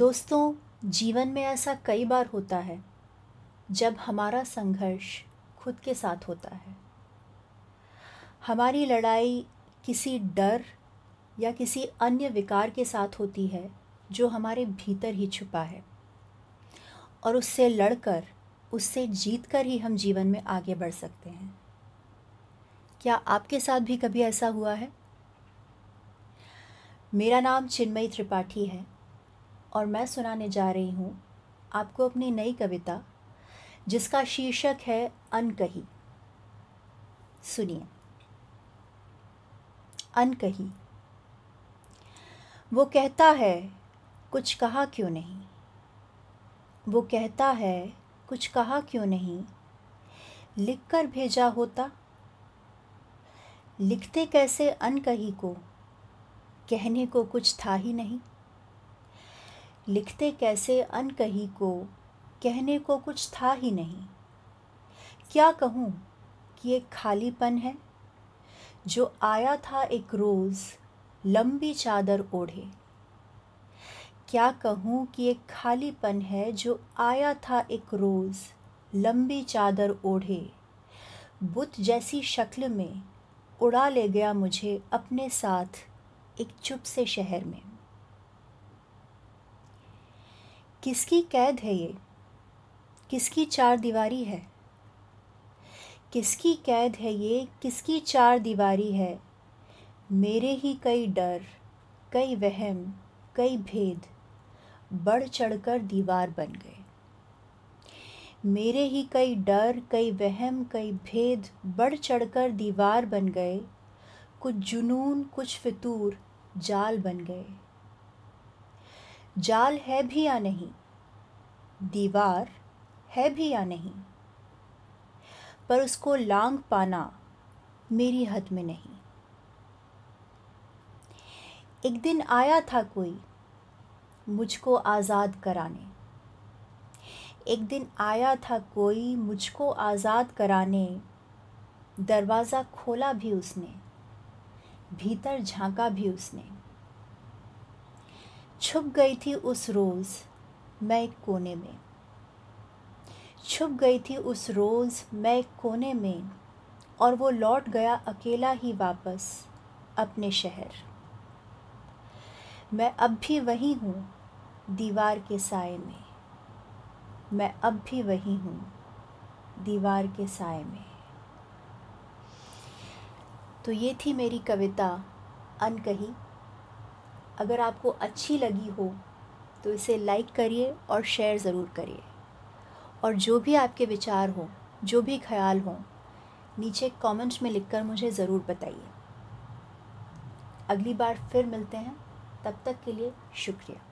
दोस्तों जीवन में ऐसा कई बार होता है जब हमारा संघर्ष खुद के साथ होता है हमारी लड़ाई किसी डर या किसी अन्य विकार के साथ होती है जो हमारे भीतर ही छुपा है और उससे लड़कर उससे जीत कर ही हम जीवन में आगे बढ़ सकते हैं क्या आपके साथ भी कभी ऐसा हुआ है मेरा नाम चिन्मयी त्रिपाठी है और मैं सुनाने जा रही हूँ आपको अपनी नई कविता जिसका शीर्षक है अनकही सुनिए अनकही वो कहता है कुछ कहा क्यों नहीं वो कहता है कुछ कहा क्यों नहीं लिख कर भेजा होता लिखते कैसे अनकही को कहने को कुछ था ही नहीं लिखते कैसे अन कही को कहने को कुछ था ही नहीं क्या कहूँ कि एक खालीपन है जो आया था एक रोज़ लंबी चादर ओढ़े क्या कहूँ कि एक खालीपन है जो आया था एक रोज़ लंबी चादर ओढ़े बुत जैसी शक्ल में उड़ा ले गया मुझे अपने साथ एक चुप से शहर में किसकी कैद है ये किसकी चार दीवारी है किसकी कैद है ये किसकी चार दीवारी है मेरे ही कई डर कई वहम कई भेद बढ़ चढ़कर दीवार बन गए मेरे ही कई डर कई वहम कई भेद बढ़ चढ़कर दीवार बन गए कुछ जुनून कुछ फितूर जाल बन गए जाल है भी या नहीं दीवार है भी या नहीं पर उसको लांग पाना मेरी हद में नहीं एक दिन आया था कोई मुझको आज़ाद कराने एक दिन आया था कोई मुझको आज़ाद कराने दरवाज़ा खोला भी उसने भीतर झांका भी उसने छुप गई थी उस रोज़ मैं एक कोने में छुप गई थी उस रोज़ मैं एक कोने में और वो लौट गया अकेला ही वापस अपने शहर मैं अब भी वही हूँ दीवार के साय में मैं अब भी वही हूँ दीवार के साय में तो ये थी मेरी कविता अनकही अगर आपको अच्छी लगी हो तो इसे लाइक करिए और शेयर ज़रूर करिए और जो भी आपके विचार हों जो भी ख्याल हों नीचे कमेंट्स में लिखकर मुझे ज़रूर बताइए अगली बार फिर मिलते हैं तब तक के लिए शुक्रिया